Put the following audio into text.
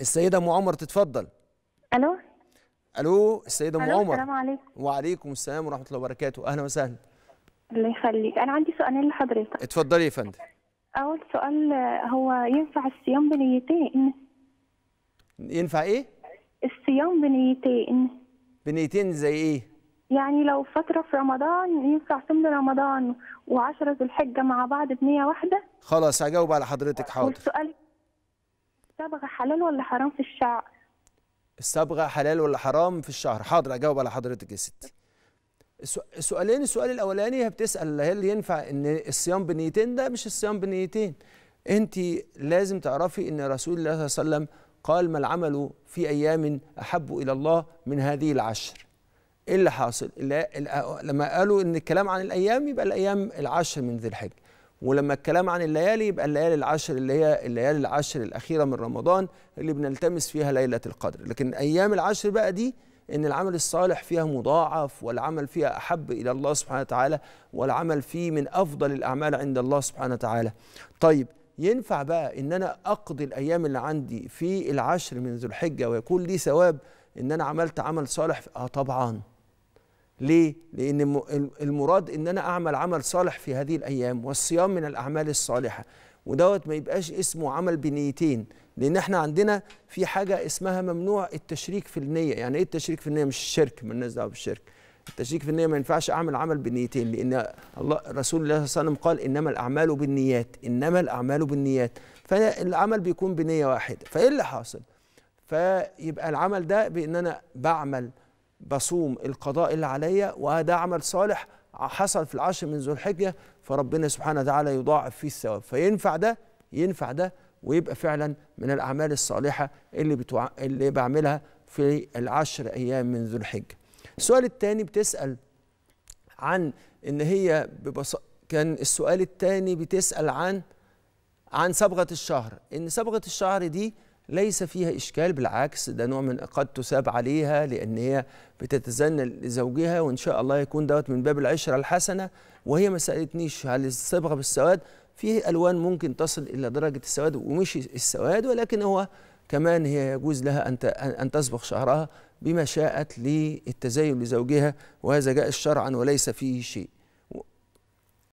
السيده ام عمر تتفضل الو الو السيده ام عمر السلام عليكم وعليكم السلام ورحمه الله وبركاته اهلا وسهلا الله يخليك انا عندي سؤالين لحضرتك اتفضلي يا فندم اول سؤال هو ينفع الصيام بنيتين ينفع ايه الصيام بنيتين بنيتين زي ايه يعني لو فتره في رمضان ينفع صوم رمضان وعشرة ذي ذو الحجه مع بعض بنيه واحده خلاص هجاوب على حضرتك حاضر والسؤال الصبغه حلال ولا حرام في الشعر الصبغه حلال ولا حرام في الشعر حاضر اجاوب على حضرتك يا ستي السؤالين السؤال الاولاني هي بتسال هل ينفع ان الصيام بنيتين ده مش الصيام بنيتين انت لازم تعرفي ان رسول الله صلى الله عليه وسلم قال ما العمل في ايام احب الى الله من هذه العشر ايه اللي حاصل لما قالوا ان الكلام عن الايام يبقى الايام العشر من ذي الحجه ولما الكلام عن الليالي يبقى الليالي العشر اللي هي الليالي العشر الأخيرة من رمضان اللي بنلتمس فيها ليلة القدر لكن أيام العشر بقى دي ان العمل الصالح فيها مضاعف والعمل فيها احب الى الله سبحانه وتعالى والعمل فيه من افضل الاعمال عند الله سبحانه وتعالى طيب ينفع بقى ان انا اقضي الايام اللي عندي في العشر من ذو الحجه ويكون لي ثواب ان انا عملت عمل صالح اه طبعا ليه؟ لأن المراد إن أنا أعمل عمل صالح في هذه الأيام والصيام من الأعمال الصالحة ودوت ما يبقاش اسمه عمل بنيتين لأن احنا عندنا في حاجة اسمها ممنوع التشريك في النية يعني إيه التشريك في النية مش الشرك الناس دعوة بالشرك التشريك في النية ما ينفعش أعمل عمل بنيتين لأن الله رسول الله صلى الله عليه وسلم قال إنما الأعمال بالنيات إنما الأعمال بالنيات فالعمل بيكون بنية واحدة فإيه اللي حاصل؟ فيبقى العمل ده بإن أنا بعمل بصوم القضاء اللي عليا وده عمل صالح حصل في العشر من ذو الحجه فربنا سبحانه وتعالى يضاعف فيه الثواب فينفع ده ينفع ده ويبقى فعلا من الاعمال الصالحه اللي بتوع... اللي بعملها في العشر ايام من ذو الحجه. السؤال الثاني بتسال عن ان هي ببص... كان السؤال الثاني بتسال عن عن صبغه الشهر ان صبغه الشهر دي ليس فيها إشكال بالعكس ده نوع من قد تساب عليها لأن هي بتتزن لزوجها وإن شاء الله يكون دوت من باب العشرة الحسنة وهي ما سألتنيش هل الصبغة بالسواد فيه ألوان ممكن تصل إلى درجة السواد ومش السواد ولكن هو كمان هي يجوز لها أن أن تصبغ شعرها بما شاءت للتزين لزوجها وهذا جاء شرعا وليس فيه شيء